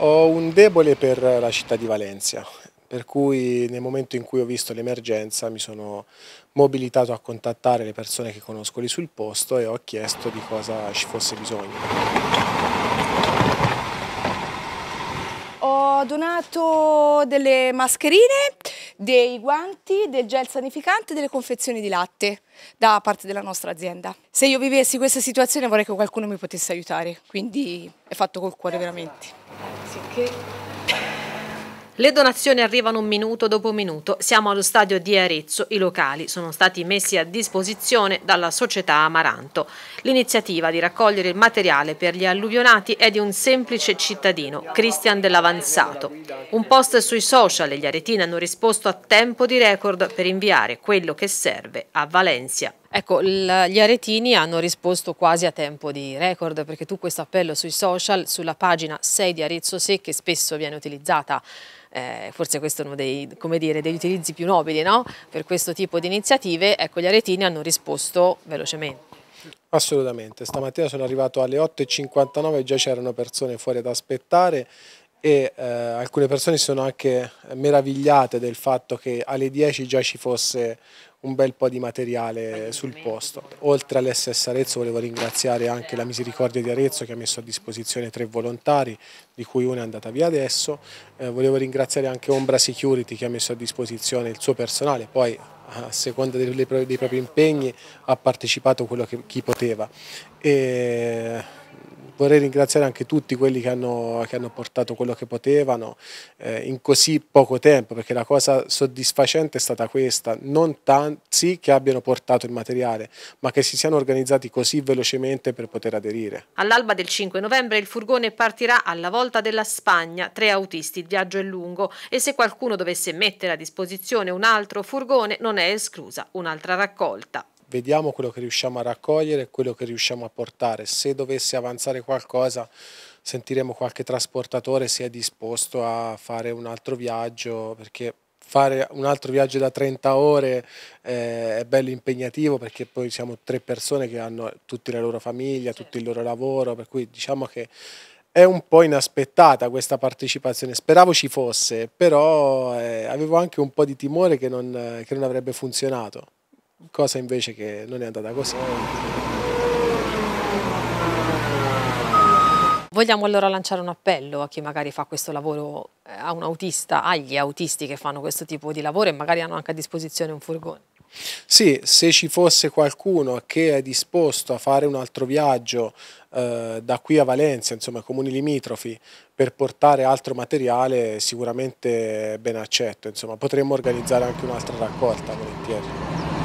Ho un debole per la città di Valencia, per cui nel momento in cui ho visto l'emergenza mi sono mobilitato a contattare le persone che conosco lì sul posto e ho chiesto di cosa ci fosse bisogno. Ho donato delle mascherine, dei guanti, del gel sanificante e delle confezioni di latte da parte della nostra azienda. Se io vivessi questa situazione vorrei che qualcuno mi potesse aiutare, quindi è fatto col cuore veramente. Sicché. Le donazioni arrivano minuto dopo minuto. Siamo allo stadio di Arezzo. I locali sono stati messi a disposizione dalla società Amaranto. L'iniziativa di raccogliere il materiale per gli alluvionati è di un semplice cittadino, Cristian dell'Avanzato. Un post sui social e gli aretini hanno risposto a tempo di record per inviare quello che serve a Valencia. Ecco, gli aretini hanno risposto quasi a tempo di record perché tu questo appello sui social, sulla pagina 6 di Arezzo Se, che spesso viene utilizzata, eh, forse questo è uno dei, dire, degli utilizzi più nobili no? per questo tipo di iniziative, ecco gli aretini hanno risposto velocemente. Assolutamente, stamattina sono arrivato alle 8.59 e già c'erano persone fuori ad aspettare e eh, alcune persone si sono anche meravigliate del fatto che alle 10 già ci fosse un bel po' di materiale sul posto. Oltre all'SS Arezzo volevo ringraziare anche la Misericordia di Arezzo che ha messo a disposizione tre volontari, di cui una è andata via adesso. Eh, volevo ringraziare anche Ombra Security che ha messo a disposizione il suo personale, poi a seconda dei, dei propri impegni ha partecipato quello che, chi poteva. E vorrei ringraziare anche tutti quelli che hanno, che hanno portato quello che potevano eh, in così poco tempo, perché la cosa soddisfacente è stata questa, non tanti che abbiano portato il materiale, ma che si siano organizzati così velocemente per poter aderire. All'alba del 5 novembre il furgone partirà alla volta della Spagna, tre autisti, il viaggio è lungo e se qualcuno dovesse mettere a disposizione un altro furgone non è esclusa un'altra raccolta vediamo quello che riusciamo a raccogliere, quello che riusciamo a portare. Se dovesse avanzare qualcosa sentiremo qualche trasportatore se è disposto a fare un altro viaggio perché fare un altro viaggio da 30 ore eh, è bello impegnativo perché poi siamo tre persone che hanno tutta la loro famiglia, certo. tutto il loro lavoro, per cui diciamo che è un po' inaspettata questa partecipazione, speravo ci fosse, però eh, avevo anche un po' di timore che non, che non avrebbe funzionato cosa invece che non è andata così. Vogliamo allora lanciare un appello a chi magari fa questo lavoro, eh, a un autista, agli autisti che fanno questo tipo di lavoro e magari hanno anche a disposizione un furgone. Sì, se ci fosse qualcuno che è disposto a fare un altro viaggio eh, da qui a Valencia, insomma comuni limitrofi, per portare altro materiale, sicuramente ben accetto. Insomma, potremmo organizzare anche un'altra raccolta volentieri.